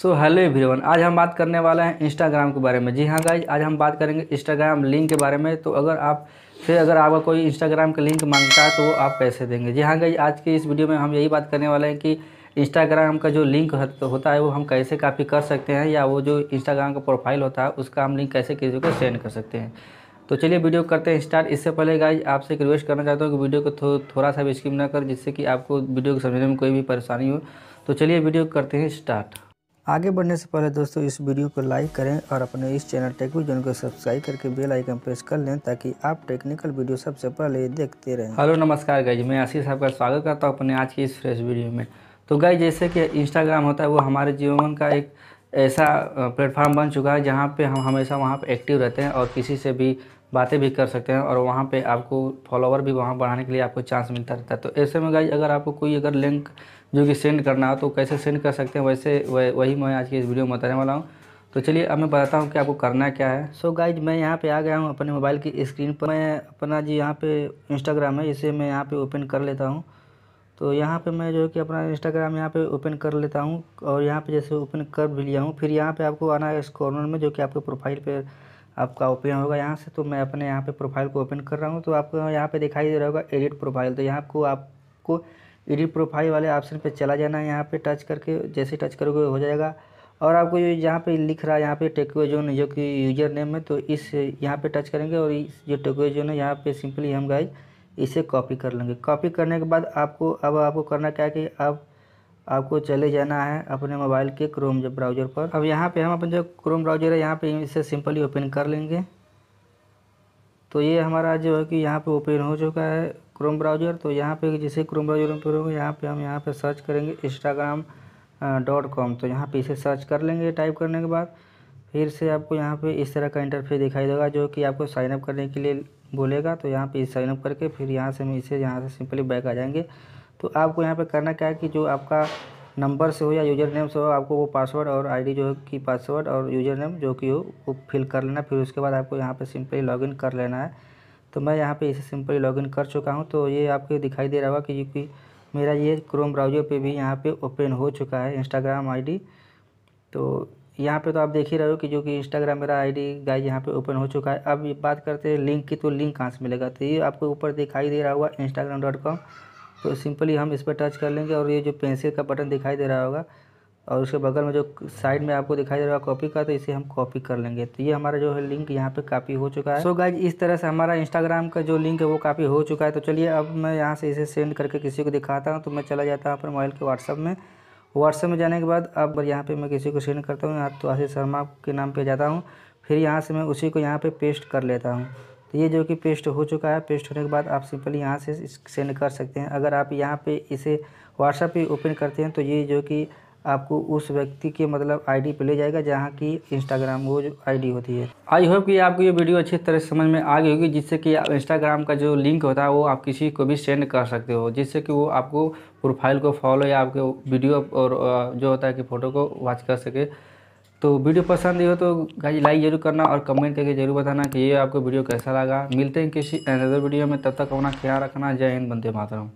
so hello everyone आज हम बात करने वाले हैं इंस्टाग्राम के बारे में जी हाँ गाइज आज हम बात करेंगे इंस्टाग्राम लिंक के बारे में तो अगर आप से अगर आपका कोई इंस्टाग्राम का लिंक मांगता है तो वो आप पैसे देंगे जी हाँ गाइज आज की इस वीडियो में हम यही बात करने वाले हैं कि इंस्टाग्राम का जो लिंक होता है वो हम कैसे कापी कर सकते हैं या वो जो इंस्टाग्राम का प्रोफाइल होता है उसका हम लिंक कैसे किसी को सेंड कर सकते हैं तो चलिए वीडियो करते हैं स्टार्ट इससे पहले गाइज आपसे एक रिक्वेस्ट करना चाहता हूँ कि वीडियो को थो, थोड़ा सा भी स्किप ना कर जिससे कि आपको वीडियो को समझने में कोई भी परेशानी हो तो चलिए वीडियो करते हैं स्टार्ट आगे बढ़ने से पहले दोस्तों इस वीडियो को लाइक करें और अपने इस चैनल टेक्विजन को सब्सक्राइब करके बेल आइकन प्रेस कर लें ताकि आप टेक्निकल वीडियो सबसे पहले देखते रहें हेलो नमस्कार गाइज मैं आशीष आपका का स्वागत करता हूँ अपने आज की इस फ्रेश वीडियो में तो गाइज जैसे कि इंस्टाग्राम होता है वो हमारे जीवन का एक ऐसा प्लेटफार्म बन चुका है जहाँ पे हम हमेशा वहाँ पे एक्टिव रहते हैं और किसी से भी बातें भी कर सकते हैं और वहाँ पे आपको फॉलोवर भी वहाँ बढ़ाने के लिए आपको चांस मिलता रहता है तो ऐसे में गाइज अगर आपको कोई अगर लिंक जो कि सेंड करना हो तो कैसे सेंड कर सकते हैं वैसे वह, वही मैं आज की इस वीडियो में बताने वाला हूँ तो चलिए अब मैं बताता हूँ कि आपको करना क्या है सो so गाइज मैं यहाँ पे आ गया हूँ अपने मोबाइल की स्क्रीन पर मैं अपना जी यहाँ पे इंस्टाग्राम है इसे मैं यहाँ पे ओपन कर लेता हूँ तो यहाँ पे मैं जो है कि अपना इंस्टाग्राम यहाँ पे ओपन कर लेता हूँ और यहाँ पे जैसे ओपन कर भी लिया हूँ फिर यहाँ पे आपको आना है इस कॉर्नर में जो कि आपके प्रोफाइल पे आपका ओपन होगा यहाँ से तो मैं अपने यहाँ पे प्रोफाइल को ओपन कर रहा हूँ तो आपको यहाँ पे दिखाई दे रहा होगा एडिट प्रोफाइल तो यहाँ को आपको एडिट प्रोफाइल वाले ऑप्शन पर चला जाना है यहाँ पर टच करके जैसे टच करोगे हो जाएगा और आपको ये यहाँ पे लिख रहा है यहाँ पे टेकवे जोन जो कि यूजर नेम है तो इस यहाँ पे टच करेंगे और इस जो टेकवे जोन है यहाँ पे सिंपली हम गाइज इसे कॉपी कर लेंगे कॉपी करने के बाद आपको अब आपको करना क्या है कि आप आपको चले जाना है अपने मोबाइल के क्रोम ब्राउज़र पर अब यहाँ पे हम अपन जो क्रोम ब्राउज़र है यहाँ पे इसे सिंपली ओपन कर लेंगे तो ये हमारा जो है कि यहाँ पे ओपन हो चुका है क्रोम ब्राउज़र तो यहाँ पे जैसे क्रोम ब्राउज़र ओपन होगा यहाँ पे हम यहाँ पे सर्च करेंगे इंस्टाग्राम डॉट कॉम तो यहाँ पर इसे सर्च कर लेंगे टाइप करने के बाद फिर से आपको यहाँ पे इस तरह का इंटरफेस दिखाई देगा जो कि आपको साइनअप करने के लिए बोलेगा तो यहाँ पे साइनअप करके फिर यहाँ से हम इसे यहाँ से सिंपली बैक आ जाएंगे तो आपको यहाँ पे करना क्या है कि जो आपका नंबर से हो या यूज़र नेम से हो आपको वो पासवर्ड और आईडी जो है कि पासवर्ड और यूज़र नेम जो कि हो वो फिल कर लेना फिर उसके बाद आपको यहाँ पर सिंपली लॉगिन कर लेना है तो मैं यहाँ पर इसे सिंपली लॉगिन कर चुका हूँ तो ये आपको दिखाई दे रहा होगा कि क्योंकि मेरा ये क्रोम ब्राउज़र पर भी यहाँ पर ओपन हो चुका है इंस्टाग्राम आई तो यहाँ पे तो आप देख ही रहे हो कि जो कि इंस्टाग्राम मेरा आईडी गाइज यहाँ पे ओपन हो चुका है अब ये बात करते हैं लिंक की तो लिंक कहाँ से मिलेगा तो ये आपको ऊपर दिखाई दे रहा होगा इंस्टाग्राम डॉट कॉम तो सिंपली हम इस पर टच कर लेंगे और ये जो पेंसिल का बटन दिखाई दे रहा होगा और उसके बगल में जो साइड में आपको दिखाई दे रहा है कॉपी का तो इसे हम कॉपी कर लेंगे तो ये हमारा जो है लिंक यहाँ पे कॉपी हो चुका है सो so गाइज इस तरह से हमारा इंस्टाग्राम का जो लिंक है वो कॉपी हो चुका है तो चलिए अब मैं यहाँ से इसे सेंड करके किसी को दिखाता हूँ तो मैं चला जाता हूँ अपने मोबाइल के व्हाट्सअप में व्हाट्सएप में जाने के बाद अब यहाँ पे मैं किसी को सेंड करता हूँ यहाँ तो आशीष शर्मा के नाम पे जाता हूँ फिर यहाँ से मैं उसी को यहाँ पे पेस्ट कर लेता हूँ तो ये जो कि पेस्ट हो चुका है पेस्ट होने के बाद आप सिंपली यहाँ से सेंड कर सकते हैं अगर आप यहाँ पे इसे व्हाट्सएप पे ओपन करते हैं तो ये जो कि आपको उस व्यक्ति के मतलब आईडी पे ले जाएगा जहाँ की इंस्टाग्राम वो जो आईडी होती है आई होप कि आपको ये वीडियो अच्छी तरह से समझ में आ गई होगी जिससे कि आप इंस्टाग्राम का जो लिंक होता है वो आप किसी को भी सेंड कर सकते हो जिससे कि वो आपको प्रोफाइल को फॉलो या आपके वीडियो और जो होता है कि फ़ोटो को वॉच कर सके तो वीडियो पसंद ही हो तो गाइज लाइक जरूर करना और कमेंट करके जरूर बताना कि ये आपको वीडियो कैसा लगा मिलते हैं किसी अनदर वीडियो में तब तक अपना ख्याल रखना जय हिंद बंदे मातरम